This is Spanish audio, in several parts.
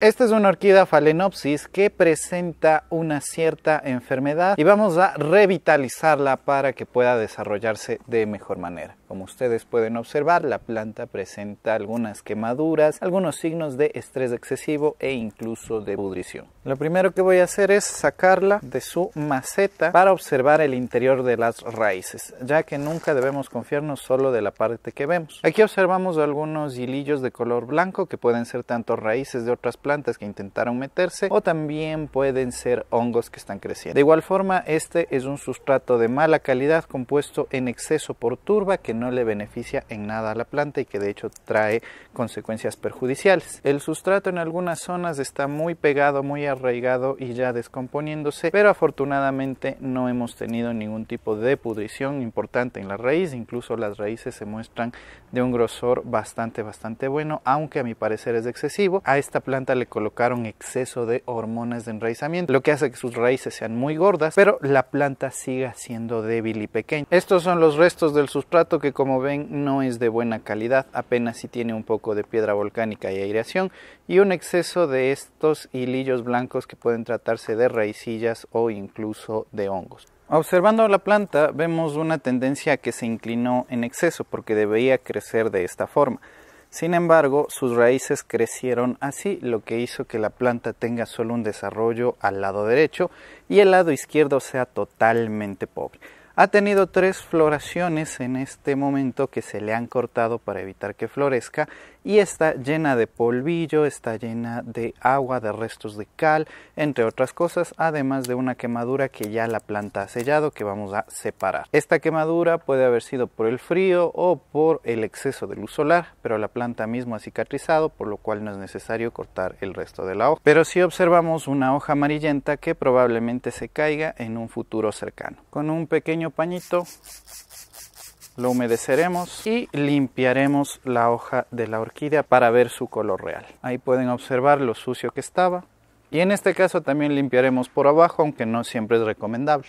Esta es una orquídea Phalaenopsis que presenta una cierta enfermedad y vamos a revitalizarla para que pueda desarrollarse de mejor manera. Como ustedes pueden observar, la planta presenta algunas quemaduras, algunos signos de estrés excesivo e incluso de pudrición. Lo primero que voy a hacer es sacarla de su maceta para observar el interior de las raíces, ya que nunca debemos confiarnos solo de la parte que vemos. Aquí observamos algunos hilillos de color blanco que pueden ser tanto raíces de otras plantas plantas que intentaron meterse o también pueden ser hongos que están creciendo. De igual forma, este es un sustrato de mala calidad compuesto en exceso por turba que no le beneficia en nada a la planta y que de hecho trae consecuencias perjudiciales. El sustrato en algunas zonas está muy pegado, muy arraigado y ya descomponiéndose, pero afortunadamente no hemos tenido ningún tipo de pudrición importante en la raíz, incluso las raíces se muestran de un grosor bastante, bastante bueno, aunque a mi parecer es excesivo. A esta planta le colocaron exceso de hormonas de enraizamiento, lo que hace que sus raíces sean muy gordas, pero la planta siga siendo débil y pequeña. Estos son los restos del sustrato que como ven no es de buena calidad, apenas si tiene un poco de piedra volcánica y aireación y un exceso de estos hilillos blancos que pueden tratarse de raicillas o incluso de hongos. Observando la planta vemos una tendencia que se inclinó en exceso porque debía crecer de esta forma. Sin embargo, sus raíces crecieron así, lo que hizo que la planta tenga solo un desarrollo al lado derecho y el lado izquierdo sea totalmente pobre. Ha tenido tres floraciones en este momento que se le han cortado para evitar que florezca y está llena de polvillo, está llena de agua, de restos de cal, entre otras cosas, además de una quemadura que ya la planta ha sellado que vamos a separar. Esta quemadura puede haber sido por el frío o por el exceso de luz solar, pero la planta misma ha cicatrizado, por lo cual no es necesario cortar el resto de la hoja. Pero si observamos una hoja amarillenta que probablemente se caiga en un futuro cercano. Con un pequeño pañito lo humedeceremos y limpiaremos la hoja de la orquídea para ver su color real. Ahí pueden observar lo sucio que estaba. Y en este caso también limpiaremos por abajo, aunque no siempre es recomendable.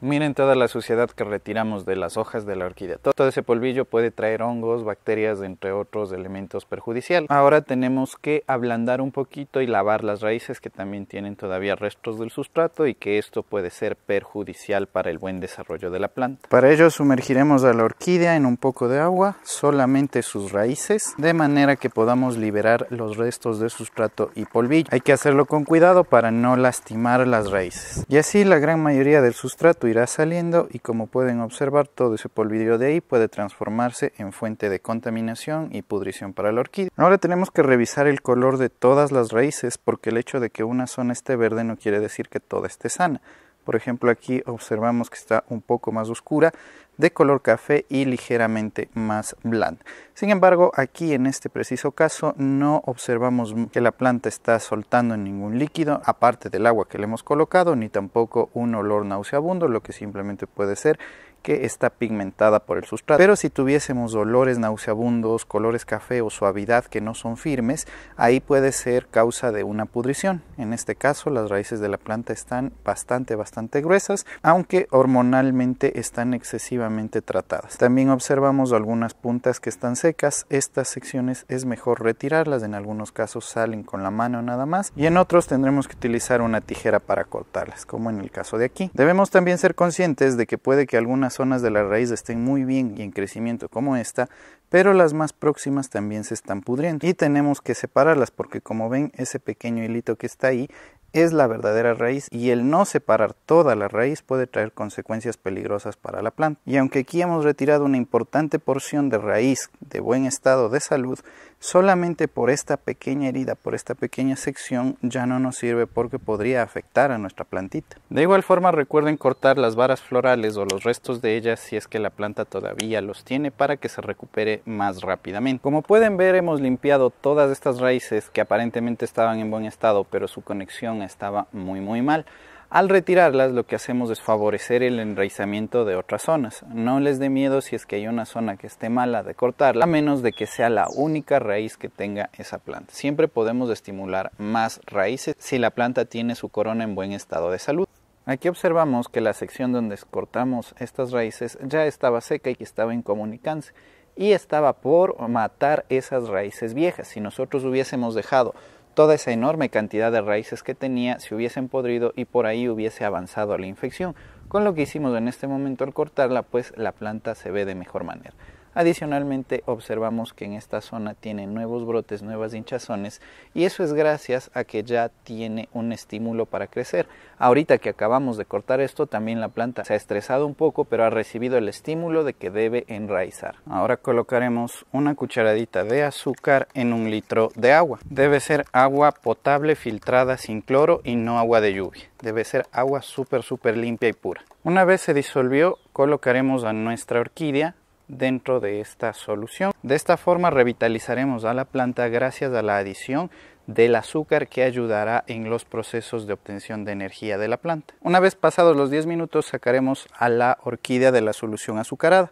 Miren toda la suciedad que retiramos de las hojas de la orquídea. Todo ese polvillo puede traer hongos, bacterias, entre otros elementos perjudiciales. Ahora tenemos que ablandar un poquito y lavar las raíces que también tienen todavía restos del sustrato y que esto puede ser perjudicial para el buen desarrollo de la planta. Para ello sumergiremos a la orquídea en un poco de agua, solamente sus raíces, de manera que podamos liberar los restos de sustrato y polvillo. Hay que hacerlo con cuidado para no lastimar las raíces. Y así la gran mayoría del sustrato irá saliendo y como pueden observar todo ese polvillo de ahí puede transformarse en fuente de contaminación y pudrición para la orquídea. Ahora tenemos que revisar el color de todas las raíces porque el hecho de que una zona esté verde no quiere decir que toda esté sana. Por ejemplo, aquí observamos que está un poco más oscura, de color café y ligeramente más blanda. Sin embargo, aquí en este preciso caso no observamos que la planta está soltando ningún líquido, aparte del agua que le hemos colocado, ni tampoco un olor nauseabundo, lo que simplemente puede ser que está pigmentada por el sustrato. Pero si tuviésemos dolores nauseabundos, colores café o suavidad que no son firmes, ahí puede ser causa de una pudrición. En este caso, las raíces de la planta están bastante, bastante gruesas, aunque hormonalmente están excesivamente tratadas. También observamos algunas puntas que están secas. Estas secciones es mejor retirarlas. En algunos casos salen con la mano nada más y en otros tendremos que utilizar una tijera para cortarlas, como en el caso de aquí. Debemos también ser conscientes de que puede que algunas zonas de la raíz estén muy bien y en crecimiento como esta, pero las más próximas también se están pudriendo y tenemos que separarlas porque como ven ese pequeño hilito que está ahí es la verdadera raíz y el no separar toda la raíz puede traer consecuencias peligrosas para la planta. Y aunque aquí hemos retirado una importante porción de raíz de buen estado de salud, solamente por esta pequeña herida, por esta pequeña sección, ya no nos sirve porque podría afectar a nuestra plantita. De igual forma, recuerden cortar las varas florales o los restos de ellas si es que la planta todavía los tiene para que se recupere más rápidamente. Como pueden ver, hemos limpiado todas estas raíces que aparentemente estaban en buen estado, pero su conexión estaba muy muy mal. Al retirarlas lo que hacemos es favorecer el enraizamiento de otras zonas. No les dé miedo si es que hay una zona que esté mala de cortarla, a menos de que sea la única raíz que tenga esa planta. Siempre podemos estimular más raíces si la planta tiene su corona en buen estado de salud. Aquí observamos que la sección donde cortamos estas raíces ya estaba seca y que estaba incomunicante y estaba por matar esas raíces viejas. Si nosotros hubiésemos dejado toda esa enorme cantidad de raíces que tenía se hubiesen podrido y por ahí hubiese avanzado la infección. Con lo que hicimos en este momento al cortarla, pues la planta se ve de mejor manera. Adicionalmente observamos que en esta zona tiene nuevos brotes, nuevas hinchazones y eso es gracias a que ya tiene un estímulo para crecer. Ahorita que acabamos de cortar esto también la planta se ha estresado un poco pero ha recibido el estímulo de que debe enraizar. Ahora colocaremos una cucharadita de azúcar en un litro de agua. Debe ser agua potable filtrada sin cloro y no agua de lluvia. Debe ser agua súper súper limpia y pura. Una vez se disolvió colocaremos a nuestra orquídea dentro de esta solución. De esta forma revitalizaremos a la planta gracias a la adición del azúcar que ayudará en los procesos de obtención de energía de la planta. Una vez pasados los 10 minutos sacaremos a la orquídea de la solución azucarada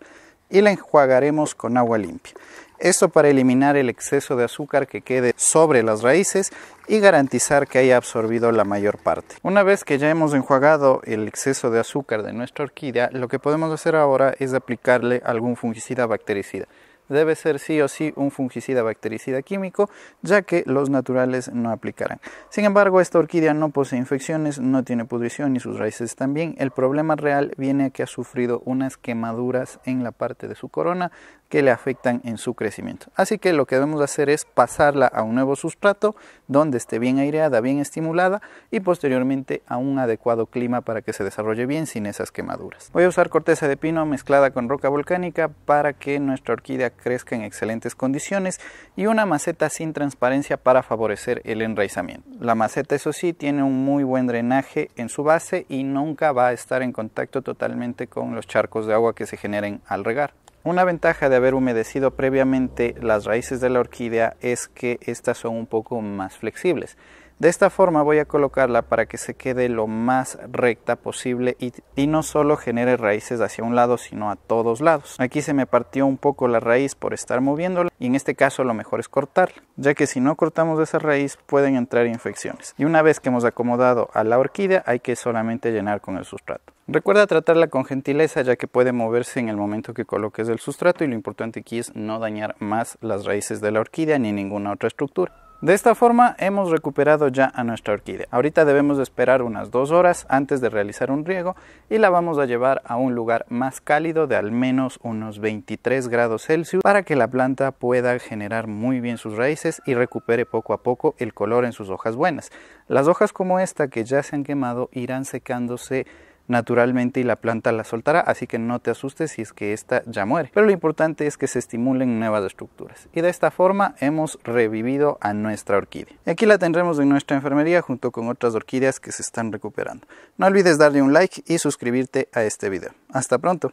y la enjuagaremos con agua limpia. Esto para eliminar el exceso de azúcar que quede sobre las raíces y garantizar que haya absorbido la mayor parte. Una vez que ya hemos enjuagado el exceso de azúcar de nuestra orquídea, lo que podemos hacer ahora es aplicarle algún fungicida bactericida debe ser sí o sí un fungicida bactericida químico, ya que los naturales no aplicarán. Sin embargo, esta orquídea no posee infecciones, no tiene pudrición y sus raíces también. El problema real viene a que ha sufrido unas quemaduras en la parte de su corona que le afectan en su crecimiento. Así que lo que debemos hacer es pasarla a un nuevo sustrato donde esté bien aireada, bien estimulada y posteriormente a un adecuado clima para que se desarrolle bien sin esas quemaduras. Voy a usar corteza de pino mezclada con roca volcánica para que nuestra orquídea crezca en excelentes condiciones y una maceta sin transparencia para favorecer el enraizamiento. La maceta eso sí tiene un muy buen drenaje en su base y nunca va a estar en contacto totalmente con los charcos de agua que se generen al regar. Una ventaja de haber humedecido previamente las raíces de la orquídea es que estas son un poco más flexibles de esta forma voy a colocarla para que se quede lo más recta posible y, no solo genere raíces hacia un lado sino a todos lados. Aquí se me partió un poco la raíz por estar moviéndola y en este caso lo mejor es cortarla ya que si no cortamos esa raíz pueden entrar infecciones. Y una vez que hemos acomodado a la orquídea hay que solamente llenar con el sustrato. Recuerda tratarla con gentileza ya que puede moverse en el momento que coloques el sustrato y lo importante aquí es no dañar más las raíces de la orquídea ni ninguna otra estructura. De esta forma hemos recuperado ya a nuestra orquídea. Ahorita debemos esperar unas dos horas antes de realizar un riego y la vamos a llevar a un lugar más cálido de al menos unos 23 grados Celsius para que la planta pueda generar muy bien sus raíces y recupere poco a poco el color en sus hojas buenas. Las hojas como esta que ya se han quemado irán secándose naturalmente y la planta la soltará, así que no te asustes si es que esta ya muere. Pero lo importante es que se estimulen nuevas estructuras y de esta forma hemos revivido a nuestra orquídea. Y aquí la tendremos en nuestra enfermería junto con otras orquídeas que se están recuperando. No olvides darle un like y suscribirte a este video. Hasta pronto.